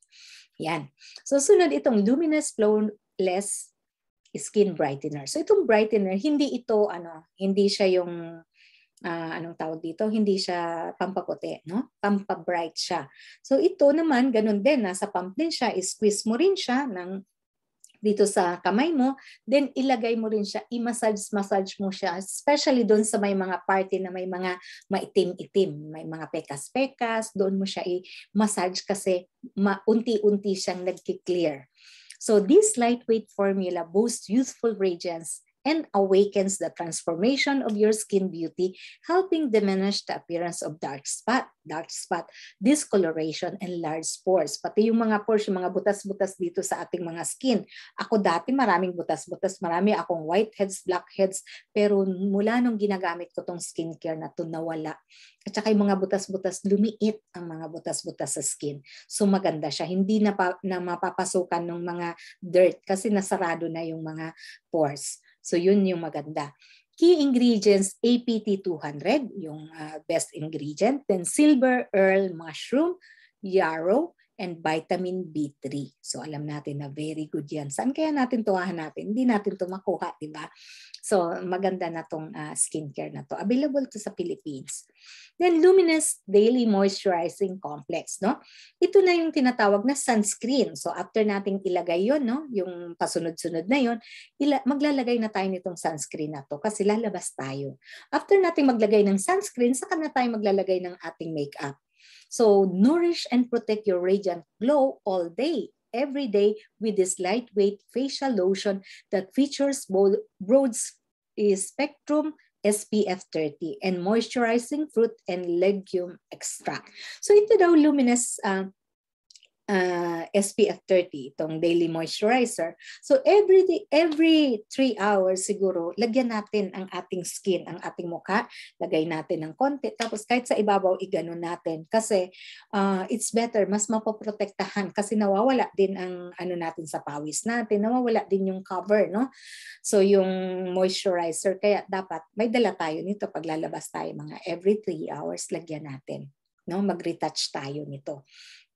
Yan. So sunod itong luminous flawless skin brightener. So itong brightener, hindi ito ano, hindi siya yung uh, anong tawag dito, hindi siya pampaputi, no? Pampabright siya. So ito naman, ganun din, nasa pump din siya, squeeze mo rin siya ng dito sa kamay mo, then ilagay mo rin siya, i-massage-massage mo siya, especially doon sa may mga party na may mga maitim-itim, may mga pekas-pekas, doon mo siya i-massage kasi unti unti siyang nagki-clear. So this lightweight formula boosts youthful radiance and awakens the transformation of your skin beauty, helping diminish the appearance of dark spot, dark spot, discoloration, and large pores. Pati yung mga pores, yung mga butas-butas dito sa ating mga skin. Ako dati maraming butas-butas, marami akong whiteheads, blackheads, pero mula nung ginagamit ko tong skincare na to, nawala. At saka yung mga butas-butas, lumiit ang mga butas-butas sa skin. So maganda siya. Hindi na, pa, na mapapasukan ng mga dirt kasi nasarado na yung mga pores. So yun yung maganda. Key ingredients, APT200, yung uh, best ingredient. Then silver, earl, mushroom, yarrow, and vitamin B3. So alam natin na very good yan. Saan kaya natin to hahanapin? Hindi natin to makuha, di ba? So maganda na tong uh, skincare na to. Available to sa Philippines. Then Luminous Daily Moisturizing Complex, no? Ito na yung tinatawag na sunscreen. So after nating ilagay yon, no? Yung pasunod-sunod na yon, maglalagay na tayo nitong sunscreen na to kasi lalabas tayo. After nating maglagay ng sunscreen, saka na tayo maglalagay ng ating makeup. So nourish and protect your radiant glow all day, every day with this lightweight facial lotion that features broad eh, spectrum SPF 30 and moisturizing fruit and legume extract. So ito daw luminous uh, uh, SPF 30, itong daily moisturizer. So every day, every 3 hours siguro, lagyan natin ang ating skin, ang ating mukha, lagay natin ng konti. Tapos kahit sa ibabaw, iganon natin. Kasi uh, it's better, mas mapoprotektahan kasi nawawala din ang ano natin sa pawis natin, nawawala din yung cover, no? So yung moisturizer, kaya dapat may dala tayo nito pag lalabas tayo mga every 3 hours lagyan natin no mag-retouch tayo nito.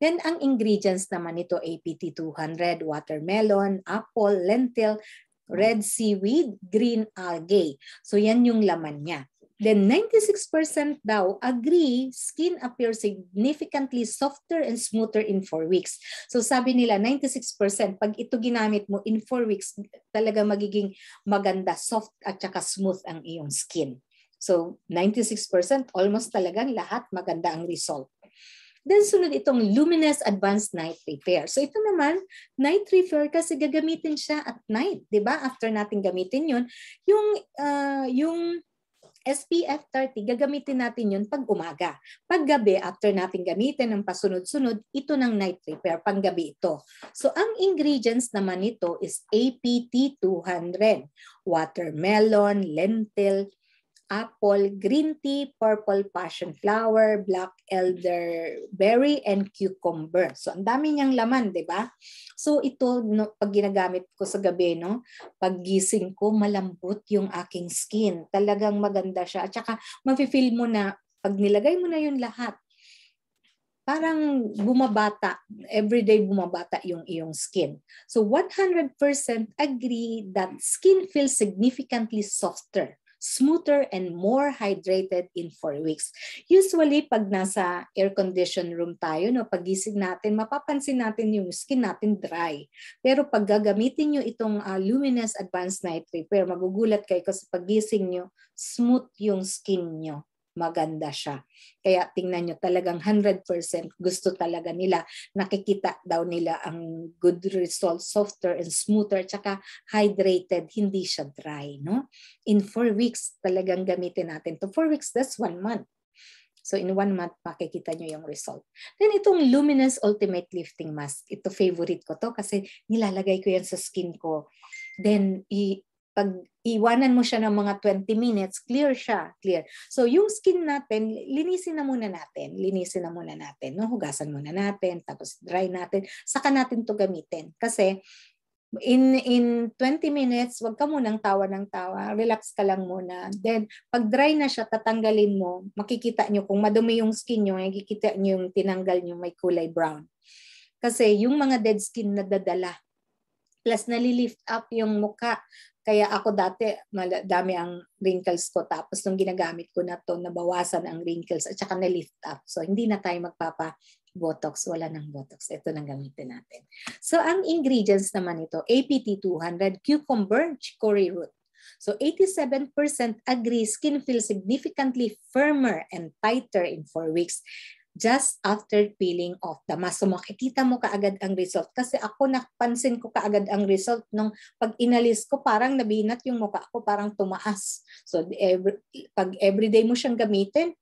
Then ang ingredients naman nito, APT200, watermelon, apple, lentil, red seaweed, green algae. So yan yung laman niya. Then 96% daw agree skin appears significantly softer and smoother in 4 weeks. So sabi nila 96% pag ito ginamit mo in 4 weeks talaga magiging maganda, soft at saka smooth ang iyong skin. So 96% almost talagang lahat maganda ang result. Then sunod itong luminous advanced night repair. So ito naman, night repair kasi gagamitin siya at night, 'di ba? After natin gamitin 'yon, yung uh, yung SPF 30, gagamitin natin yun pag umaga. Pag gabi, after natin gamitin ng pasunod-sunod, ito ng night repair, pang gabi ito. So, ang ingredients naman nito is APT 200, watermelon, lentil, apple, green tea, purple passion flower, black elderberry, and cucumber. So, ang dami niyang laman, di ba? So, ito, no, pag ginagamit ko sa gabi, no, pag gising ko, malambot yung aking skin. Talagang maganda siya. At saka, mafe-feel mo na, pag nilagay mo na yun lahat, parang bumabata, everyday bumabata yung iyong skin. So 100% agree that skin feels significantly softer smoother and more hydrated in 4 weeks. Usually, pag nasa air-conditioned room tayo, no, pagising natin, mapapansin natin yung skin natin dry. Pero pag gagamitin nyo itong uh, Luminous Advanced Night Repair, magugulat kayo kasi pagising nyo, smooth yung skin nyo maganda siya. Kaya tingnan nyo talagang 100% gusto talaga nila. Nakikita daw nila ang good results, softer and smoother, tsaka hydrated, hindi siya dry. No? In 4 weeks talagang gamitin natin to 4 weeks, that's 1 month. So in one month, makikita nyo yung result. Then itong Luminous Ultimate Lifting Mask. Ito favorite ko to kasi nilalagay ko yan sa skin ko. Then i- pag iwanan mo siya ng mga 20 minutes, clear siya, clear. So yung skin natin, linisin na muna natin, linisin na muna natin, no? hugasan muna natin, tapos dry natin, saka natin to gamitin. Kasi in in 20 minutes, wag ka munang tawa ng tawa, relax ka lang muna. Then, pag dry na siya, tatanggalin mo, makikita nyo kung madumi yung skin nyo, makikita nyo yung tinanggal nyo may kulay brown. Kasi yung mga dead skin na dadala Plus nalilift up yung mukha. Kaya ako dati, dami ang wrinkles ko. Tapos nung ginagamit ko na to, nabawasan ang wrinkles at saka na-lift up. So hindi na tayo magpapa Botox, wala ng Botox. Ito na gamitin natin. So ang ingredients naman ito, APT200, cucumber, chicory root. So 87% agree skin feels significantly firmer and tighter in 4 weeks just after peeling off the mask. So makikita mo kaagad ang result. Kasi ako napansin ko kaagad ang result nung pag inalis ko, parang nabinat yung mukha ko, parang tumaas. So every, pag everyday mo siyang gamitin,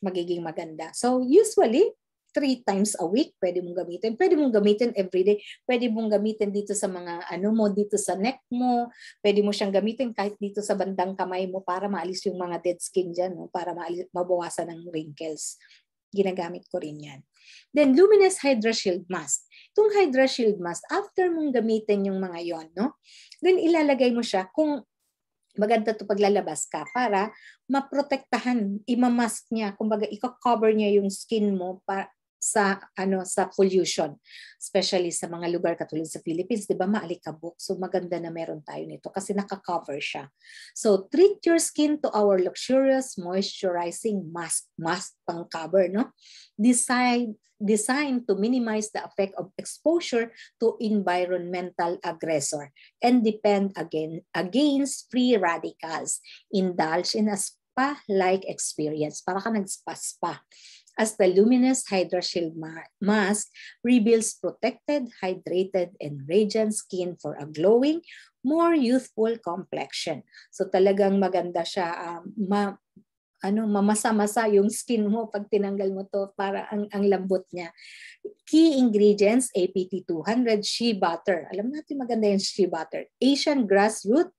magiging maganda. So usually, three times a week pwede mong gamitin. Pwede mong gamitin everyday. Pwede mong gamitin dito sa mga ano mo, dito sa neck mo. Pwede mo siyang gamitin kahit dito sa bandang kamay mo para maalis yung mga dead skin dyan, no? para maalis, mabawasan ng wrinkles ginagamit ko rin yan. Then, luminous hydra shield mask. Itong hydra shield mask, after mong gamitin yung mga yon, no? Then, ilalagay mo siya kung maganda to paglalabas ka para maprotektahan, imamask niya, kumbaga i-cover niya yung skin mo para, sa ano sa pollution especially sa mga lugar katulad sa Philippines 'di ba maalikabok so maganda na meron tayo nito kasi naka-cover siya so treat your skin to our luxurious moisturizing mask mask pang cover no designed designed to minimize the effect of exposure to environmental aggressor and depend again against free radicals indulge in a spa-like experience para ka nag-spa-spa spa spa as the luminous hydroshield ma mask reveals protected, hydrated, and radiant skin for a glowing, more youthful complexion. So talagang maganda siya, um, ma ano, mamasa-masa yung skin mo pag tinanggal mo to para ang, ang lambot niya. Key ingredients, APT200, shea butter. Alam natin maganda yung shea butter. Asian grass root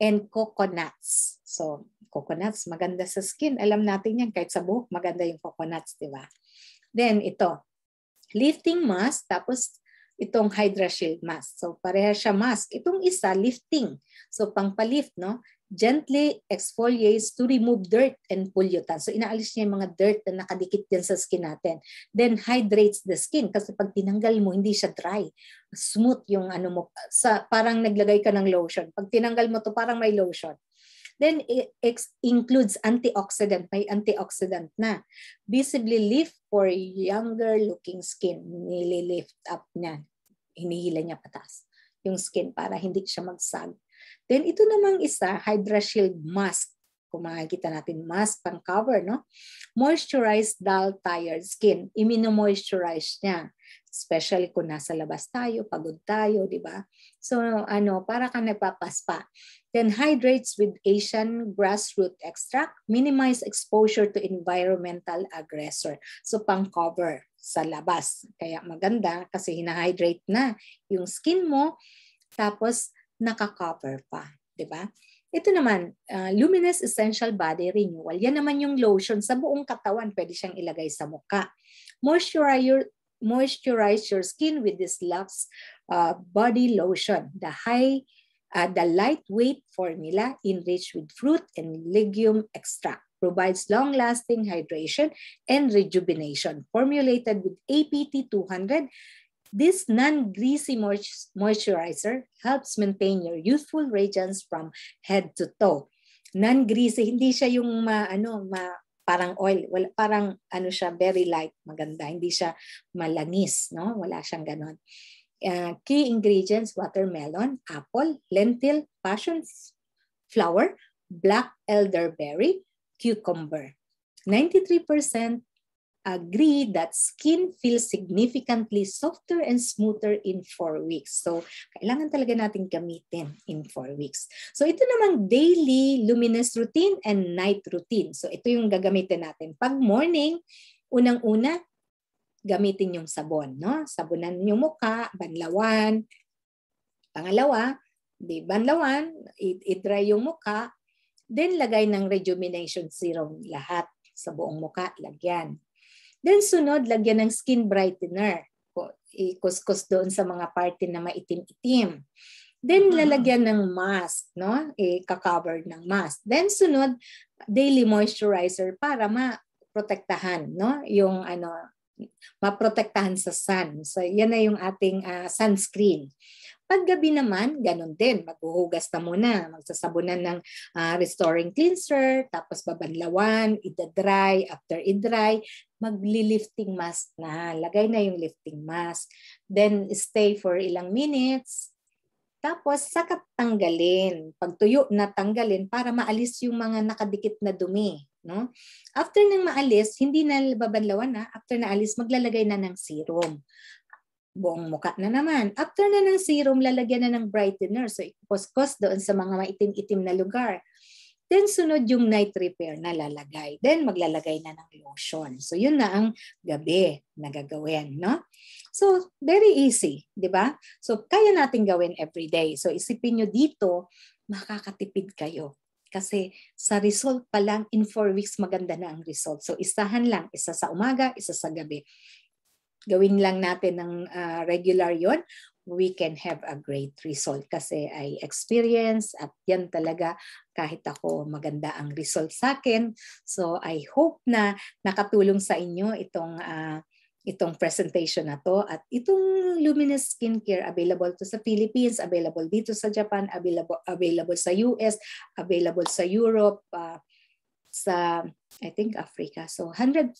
and coconuts. So, coconuts, maganda sa skin. Alam natin yan, kahit sa buhok, maganda yung coconuts, di ba? Then, ito, lifting mask, tapos itong Hydra Shield mask. So, pareha siya mask. Itong isa, lifting. So, pang-lift, no? Gently exfoliates to remove dirt and pollutants. So, inaalis niya yung mga dirt na nakadikit dyan sa skin natin. Then, hydrates the skin kasi pag tinanggal mo, hindi siya dry. Smooth yung ano mo. Sa, parang naglagay ka ng lotion. Pag tinanggal mo to parang may lotion Then it includes antioxidant. May antioxidant na. Visibly lift for younger looking skin. Nililift up niya. Hinihila niya pataas yung skin para hindi siya magsag. Then ito namang isa, Hydra Shield Mask. Kung makikita natin, mask pang cover, no? Moisturize dull, tired skin. Imino-moisturize niya. Especially kung nasa labas tayo, pagod tayo, di ba? So ano, para kang nagpapaspa. Then hydrates with Asian grassroot extract, minimize exposure to environmental aggressor. So pang-cover sa labas. Kaya maganda kasi hinahydrate na yung skin mo tapos nakaka-cover pa, di ba? Ito naman, uh, Luminous Essential Body Renewal. Yan naman yung lotion sa buong katawan, pwede siyang ilagay sa mukha. Moisturizer, moisturize your skin with this Lux uh, body lotion. The high, uh, the lightweight formula enriched with fruit and legume extract provides long-lasting hydration and rejuvenation. Formulated with APT 200, this non-greasy moisturizer helps maintain your youthful radiance from head to toe non-greasy, hindi siya yung ma, ano, ma, parang oil, wala, parang ano siya, very light, maganda. Hindi siya malangis, no? Wala siyang ganon. Uh, key ingredients, watermelon, apple, lentil, passion flower, black elderberry, cucumber. 93% agree that skin feels significantly softer and smoother in 4 weeks. So, kailangan talaga natin gamitin in 4 weeks. So, ito namang daily luminous routine and night routine. So, ito yung gagamitin natin. Pag morning, unang-una, gamitin yung sabon. No? Sabunan yung muka, banlawan. Pangalawa, di banlawan, i-dry yung muka. Then, lagay ng rejuvenation serum lahat sa buong muka, lagyan. Then sunod, lagyan ng skin brightener. Ikuskus doon sa mga parte na maitim-itim. Then mm-hmm. lalagyan ng mask, no? Eh, cover ng mask. Then sunod, daily moisturizer para ma-protektahan, no? Yung ano, ma-protektahan sa sun. So yan na yung ating uh, sunscreen. Paggabi naman, ganun din. Maghuhugas na muna. Magsasabunan ng uh, restoring cleanser, tapos babanlawan, idadry, after idry, magli-lifting mask na. Lagay na yung lifting mask. Then stay for ilang minutes. Tapos saka tanggalin. Pagtuyo na tanggalin para maalis yung mga nakadikit na dumi. No? After nang maalis, hindi na babanlawan ah. na. After naalis, maglalagay na ng serum buong muka na naman. After na ng serum, lalagyan na ng brightener. So, ikuskos doon sa mga maitim-itim na lugar. Then, sunod yung night repair na lalagay. Then, maglalagay na ng lotion. So, yun na ang gabi na gagawin, no? So, very easy, di ba? So, kaya natin gawin every day. So, isipin nyo dito, makakatipid kayo. Kasi sa result pa lang, in 4 weeks, maganda na ang result. So, isahan lang. Isa sa umaga, isa sa gabi gawin lang natin ng uh, regular yon we can have a great result kasi I experience at yan talaga kahit ako maganda ang result sa akin. So I hope na nakatulong sa inyo itong uh, itong presentation na to at itong Luminous Skincare available to sa Philippines, available dito sa Japan, available available sa US, available sa Europe. Uh, sa I think Africa. So 150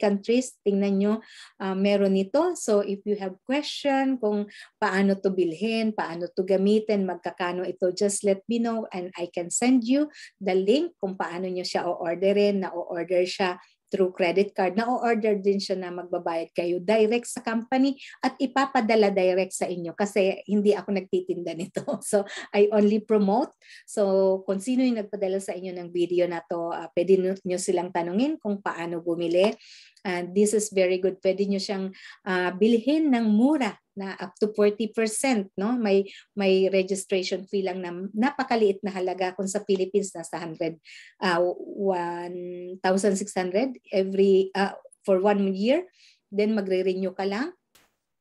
countries, tingnan nyo, uh, meron nito. So if you have question kung paano to bilhin, paano to gamitin, magkakano ito, just let me know and I can send you the link kung paano nyo siya o-orderin, na o-order siya through credit card. Na-order din siya na magbabayad kayo direct sa company at ipapadala direct sa inyo kasi hindi ako nagtitinda nito. So, I only promote. So, kung sino yung nagpadala sa inyo ng video na to, uh, pwede nyo silang tanungin kung paano bumili. And ah, this is very good. Pwede nyo siyang uh, bilhin ng mura na up to 40%, no? May may registration fee lang na napakaliit na halaga kung sa Philippines nasa 100 uh, 1,600 every uh, for one year, then magre-renew ka lang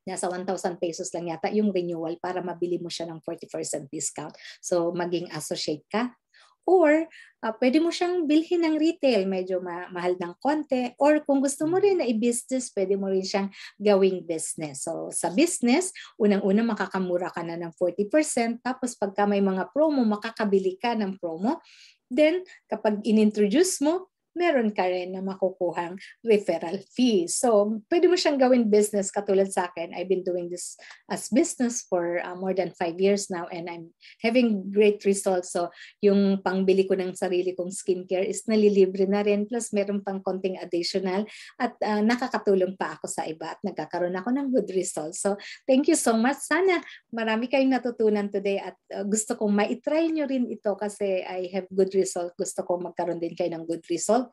nasa 1,000 pesos lang yata yung renewal para mabili mo siya ng 40% discount. So maging associate ka Or uh, pwede mo siyang bilhin ng retail, medyo ma- mahal ng konti. Or kung gusto mo rin na i-business, pwede mo rin siyang gawing business. So sa business, unang-una makakamura ka na ng 40%. Tapos pagka may mga promo, makakabili ka ng promo. Then kapag inintroduce mo, meron ka rin na makukuhang referral fee. So, pwede mo siyang gawin business katulad sa akin. I've been doing this as business for uh, more than five years now and I'm having great results. So, yung pangbili ko ng sarili kong skincare is nalilibre na rin. Plus, meron pang konting additional at uh, nakakatulong pa ako sa iba at nagkakaroon ako ng good results. So, thank you so much. Sana marami kayong natutunan today at uh, gusto kong maitry nyo rin ito kasi I have good results. Gusto kong magkaroon din kayo ng good results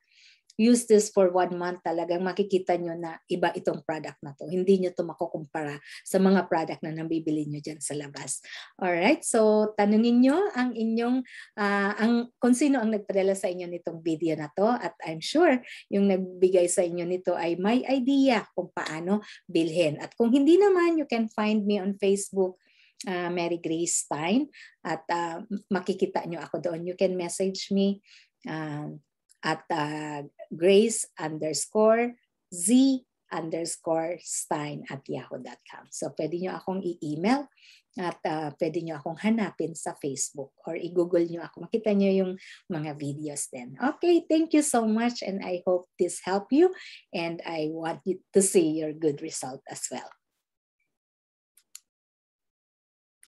use this for one month, talagang makikita nyo na iba itong product na to. Hindi nyo to makukumpara sa mga product na nabibili nyo dyan sa labas. Alright, so tanungin nyo ang inyong, uh, ang, kung sino ang nagpadala sa inyo nitong video na to at I'm sure yung nagbigay sa inyo nito ay may idea kung paano bilhin. At kung hindi naman, you can find me on Facebook uh, Mary Grace Stein at uh, makikita nyo ako doon. You can message me uh, at uh, grace underscore z underscore stein at yahoo.com. So pwede nyo akong i-email at uh, pwede nyo akong hanapin sa Facebook or i-google nyo ako. Makita nyo yung mga videos din. Okay, thank you so much and I hope this help you and I want you to see your good result as well.